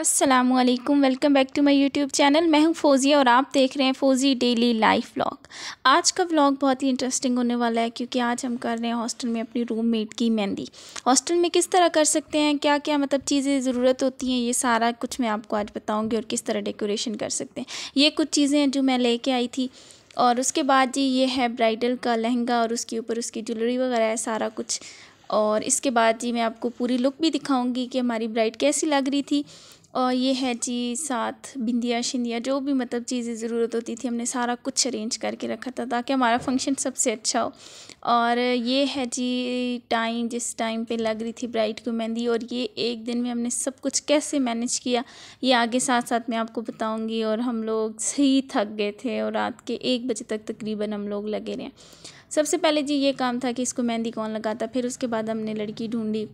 अस्सलाम वालेकुम welcome back to my YouTube channel मैं हूं फ़ोजी और आप देख रहे हैं फोजी डेली लाइफ व्लॉग आज का व्लॉग बहुत ही इंटरेस्टिंग होने वाला है क्योंकि आज हम कर रहे हैं हॉस्टल में अपनी रूम मेट की मेहंदी हॉस्टल में किस तरह कर सकते हैं क्या क्या मतलब चीज़ें ज़रूरत होती हैं ये सारा कुछ मैं आपको आज बताऊँगी और किस तरह डेकोरेशन कर सकते हैं ये कुछ चीज़ें हैं जो मैं लेके आई थी और उसके बाद जी ये है ब्राइडल का लहंगा और उसके ऊपर उसकी ज्वेलरी वगैरह है सारा कुछ और इसके बाद जी मैं आपको पूरी लुक भी दिखाऊंगी कि हमारी ब्राइड कैसी लग रही थी और ये है जी साथ बिंदिया शिंदिया जो भी मतलब चीज़ें ज़रूरत होती थी हमने सारा कुछ अरेंज करके रखा था ताकि हमारा फंक्शन सबसे अच्छा हो और ये है जी टाइम जिस टाइम पे लग रही थी ब्राइट को मेहंदी और ये एक दिन में हमने सब कुछ कैसे मैनेज किया ये आगे साथ साथ मैं आपको बताऊँगी और हम लोग सही थक गए थे और रात के एक बजे तक तकरीबन हम लोग लगे रहे सबसे पहले जी ये काम था कि इसको मेहंदी कौन लगाता फिर उसके बाद हमने लड़की ढूँढी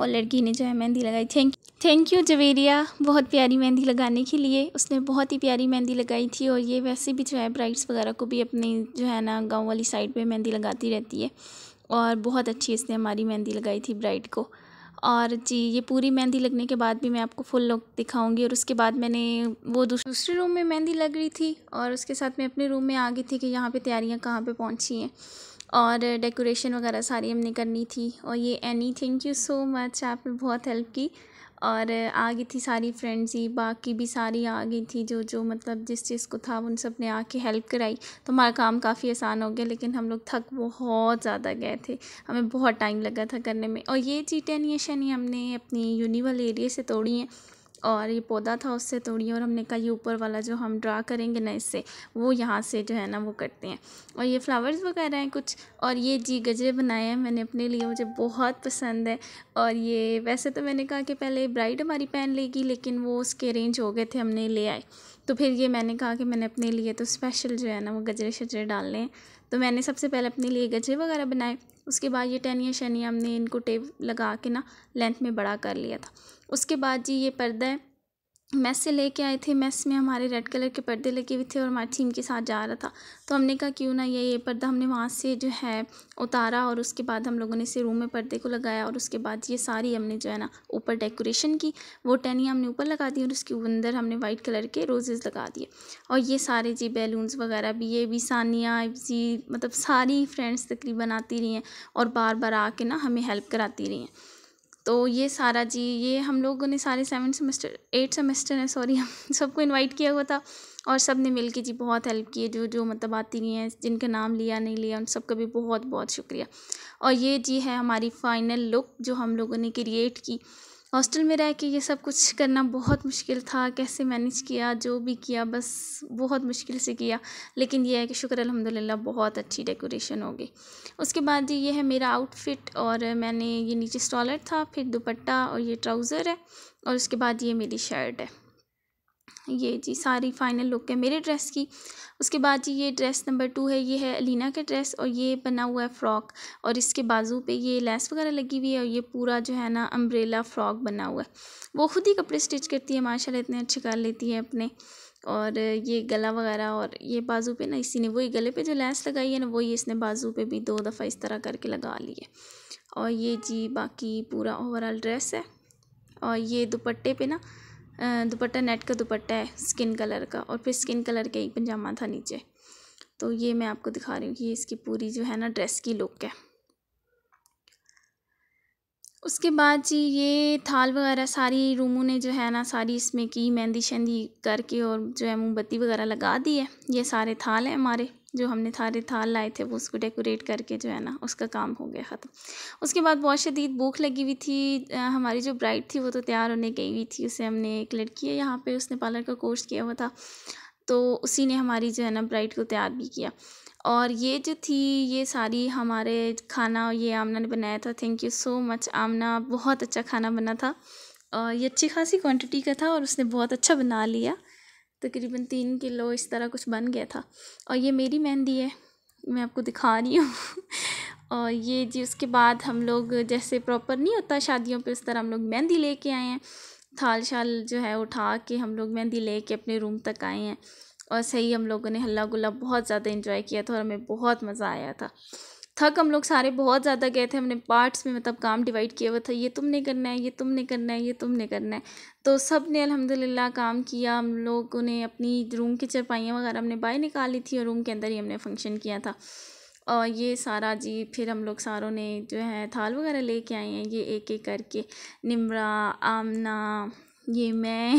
और लड़की ने जो है मेहंदी लगाई थैंक थैंक यू जवेरिया बहुत प्यारी मेहंदी लगाने के लिए उसने बहुत ही प्यारी मेहंदी लगाई थी और ये वैसे भी जो है ब्राइड्स वगैरह को भी अपनी जो है ना गाँव वाली साइड पर मेहंदी लगाती रहती है और बहुत अच्छी इसने हमारी मेहंदी लगाई थी ब्राइड को और जी ये पूरी मेहंदी लगने के बाद भी मैं आपको फुल लुक दिखाऊंगी और उसके बाद मैंने वो दूसरे रूम में मेहंदी लग रही थी और उसके साथ मैं अपने रूम में आ गई थी कि यहाँ पे तैयारियाँ कहाँ पे पहुँची हैं और डेकोरेशन वगैरह सारी हमने करनी थी और ये एनी थैंक यू सो मच आपने बहुत हेल्प की और आ गई थी सारी फ्रेंड्स ही बाकी भी सारी आ गई थी जो जो मतलब जिस चीज़ को था उन सब ने आके हेल्प कराई तो हमारा काम काफ़ी आसान हो गया लेकिन हम लोग थक बहुत ज़्यादा गए थे हमें बहुत टाइम लगा था करने में और ये चीटें नहीं शनि हमने अपनी यूनिवल एरिया से तोड़ी हैं और ये पौधा था उससे तोड़िए और हमने कहा ये ऊपर वाला जो हम ड्रा करेंगे ना इससे वो यहाँ से जो है ना वो करते हैं और ये फ्लावर्स वगैरह हैं कुछ और ये जी गजरे बनाए हैं मैंने अपने लिए मुझे बहुत पसंद है और ये वैसे तो मैंने कहा कि पहले ब्राइड हमारी पहन लेगी लेकिन वो उसके अरेंज हो गए थे हमने ले आए तो फिर ये मैंने कहा कि मैंने अपने लिए तो स्पेशल जो है ना वो गजरे शजरे डालने हैं तो मैंने सबसे पहले अपने लिए गजरे वगैरह बनाए उसके बाद ये टहनिया शनिया हमने इनको टेप लगा के ना लेंथ में बड़ा कर लिया था उसके बाद जी ये पर्दा है मेस से लेके आए थे मेस में हमारे रेड कलर के पर्दे लगे हुए थे और हमारी थीम के साथ जा रहा था तो हमने कहा क्यों ना ये ये पर्दा हमने वहाँ से जो है उतारा और उसके बाद हम लोगों ने इसे रूम में पर्दे को लगाया और उसके बाद ये सारी हमने जो है ना ऊपर डेकोरेशन की वो टहनियाँ हमने ऊपर लगा दी और उसके अंदर हमने वाइट कलर के रोजेज़ लगा दिए और ये सारे जी बैलून्स वगैरह भी ये भी सानिया जी मतलब सारी फ्रेंड्स तकरीबन आती रही हैं और बार बार आके ना हमें हेल्प कराती रही हैं तो ये सारा जी ये हम लोगों ने सारे सेवन सेमेस्टर एट सेमेस्टर है सॉरी हम सबको इनवाइट किया हुआ था और सब ने मिल के जी बहुत हेल्प किए जो जो मतलब आती नहीं हैं जिनका नाम लिया नहीं लिया उन सबका भी बहुत बहुत शुक्रिया और ये जी है हमारी फाइनल लुक जो हम लोगों ने क्रिएट की हॉस्टल में रह के ये सब कुछ करना बहुत मुश्किल था कैसे मैनेज किया जो भी किया बस बहुत मुश्किल से किया लेकिन ये है कि शुक्र अल्हम्दुलिल्लाह बहुत अच्छी डेकोरेशन हो गई उसके बाद ये है मेरा आउटफिट और मैंने ये नीचे स्टॉलर था फिर दुपट्टा और ये ट्राउज़र है और उसके बाद ये मेरी शर्ट है ये जी सारी फाइनल लुक है मेरे ड्रेस की उसके बाद जी ये ड्रेस नंबर टू है ये है अलीना का ड्रेस और ये बना हुआ है फ्रॉक और इसके बाजू पे ये लेस वगैरह लगी हुई है और ये पूरा जो है ना अम्ब्रेला फ्रॉक बना हुआ है वो खुद ही कपड़े स्टिच करती है माशाल्लाह इतने अच्छे कर लेती है अपने और ये गला वगैरह और ये बाजू पे ना इसी ने वही गले पे जो लैस लगाई है ना वही इसने बाजू पे भी दो दफ़ा इस तरह करके लगा ली है और ये जी बाकी पूरा ओवरऑल ड्रेस है और ये दुपट्टे पे ना दुपट्टा नेट का दुपट्टा है स्किन कलर का और फिर स्किन कलर का एक पंजामा था नीचे तो ये मैं आपको दिखा रही हूँ कि इसकी पूरी जो है ना ड्रेस की लुक है उसके बाद जी ये थाल वगैरह सारी रूमों ने जो है ना सारी इसमें की मेहंदी शहंदी करके और जो है मोमबत्ती वगैरह लगा दी है ये सारे थाल हैं हमारे जो हमने थारे थाल लाए थे वो उसको डेकोरेट करके जो है ना उसका काम हो गया ख़त्म उसके बाद बहुत शदीद भूख लगी हुई थी आ, हमारी जो ब्राइड थी वो तो तैयार होने गई हुई थी उसे हमने एक लड़की है यहाँ पर उसने पार्लर का कोर्स किया हुआ था तो उसी ने हमारी जो है ना ब्राइड को तैयार भी किया और ये जो थी ये सारी हमारे खाना ये आमना ने बनाया था thank you so much Amna बहुत अच्छा खाना बना था और ये अच्छी खासी क्वांटिटी का था और उसने बहुत अच्छा बना लिया तकरीबन तीन किलो इस तरह कुछ बन गया था और ये मेरी मेहंदी है मैं आपको दिखा रही हूँ और ये जी उसके बाद हम लोग जैसे प्रॉपर नहीं होता शादियों पे उस तरह हम लोग मेहंदी लेके आए हैं थाल शाल जो है उठा के हम लोग मेहंदी लेके अपने रूम तक आए हैं और सही हम लोगों ने हल्ला गुल्ला बहुत ज़्यादा इंजॉय किया था और हमें बहुत मज़ा आया था थक हम लोग सारे बहुत ज़्यादा गए थे हमने पार्ट्स में मतलब काम डिवाइड किया हुआ था ये तुमने करना है ये तुमने करना है ये तुमने करना है तो सब ने अलहमदिल्ला काम किया हम लोगों ने अपनी रूम की चरपाइयाँ वगैरह हमने बाहर निकाली थी और रूम के अंदर ही हमने फंक्शन किया था और ये सारा जी फिर हम लोग सारों ने जो है थाल वगैरह ले कर आए हैं ये एक एक करके निमरा आमना ये मैं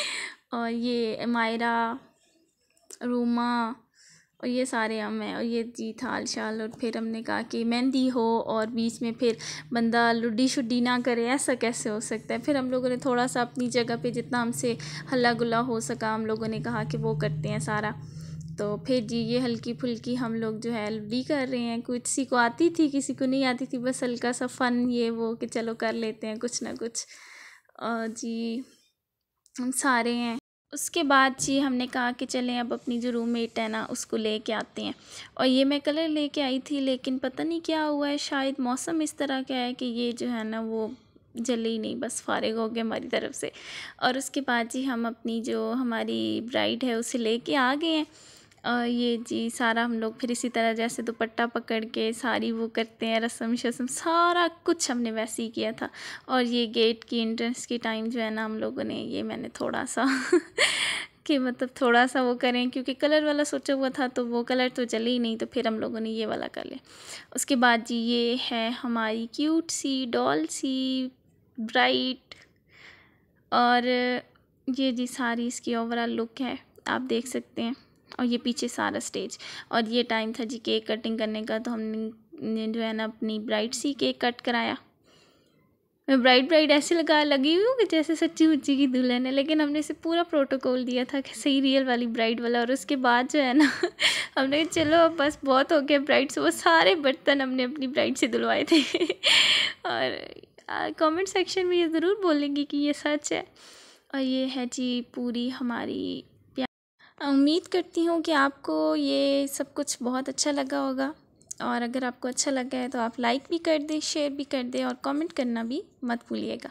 और ये मायरा रूमा और ये सारे हम हैं और ये जी थाल शाल और फिर हमने कहा कि मेहंदी हो और बीच में फिर बंदा लुडी शुडी ना करे ऐसा कैसे हो सकता है फिर हम लोगों ने थोड़ा सा अपनी जगह पे जितना हमसे हल्ला गुल्ला हो सका हम लोगों ने कहा कि वो करते हैं सारा तो फिर जी ये हल्की फुल्की हम लोग जो है लुडी कर रहे हैं कुछ किसी को आती थी किसी को नहीं आती थी बस हल्का सा फ़न ये वो कि चलो कर लेते हैं कुछ ना कुछ जी हम सारे हैं उसके बाद जी हमने कहा कि चलें अब अपनी जो रूममेट है ना उसको ले कर आते हैं और ये मैं कलर लेके आई थी लेकिन पता नहीं क्या हुआ है शायद मौसम इस तरह का है कि ये जो है ना वो जले ही नहीं बस फारिग हो गए हमारी तरफ से और उसके बाद जी हम अपनी जो हमारी ब्राइड है उसे ले कर आ गए हैं और ये जी सारा हम लोग फिर इसी तरह जैसे दुपट्टा पकड़ के सारी वो करते हैं रस्म शस्म सारा कुछ हमने वैसे ही किया था और ये गेट की एंट्रेंस की टाइम जो है ना हम लोगों ने ये मैंने थोड़ा सा कि मतलब थोड़ा सा वो करें क्योंकि कलर वाला सोचा हुआ था तो वो कलर तो चले ही नहीं तो फिर हम लोगों ने ये वाला कर लिया उसके बाद जी ये है हमारी क्यूट सी डॉल सी ब्राइट और ये जी सारी इसकी ओवरऑल लुक है आप देख सकते हैं और ये पीछे सारा स्टेज और ये टाइम था जी केक कटिंग करने का तो हमने जो है ना अपनी ब्राइट सी केक कट कराया मैं ब्राइट ब्राइट ऐसे लगा लगी हुई हूँ कि जैसे सच्ची मुच्ची की दुल्हन है लेकिन हमने इसे पूरा प्रोटोकॉल दिया था कि सही रियल वाली ब्राइड वाला और उसके बाद जो है ना हमने चलो अब बस बहुत हो गया ब्राइड से वो सारे बर्तन हमने अपनी ब्राइड से धुलवाए थे और कमेंट सेक्शन में ये ज़रूर बोलेंगी कि ये सच है और ये है जी पूरी हमारी उम्मीद करती हूँ कि आपको ये सब कुछ बहुत अच्छा लगा होगा और अगर आपको अच्छा लगा है तो आप लाइक भी कर दें शेयर भी कर दें और कमेंट करना भी मत भूलिएगा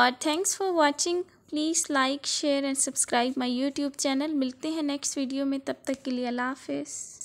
और thanks for watching please like share and subscribe my YouTube channel मिलते हैं नेक्स्ट वीडियो में तब तक के लिए अल्लाह हाफिज़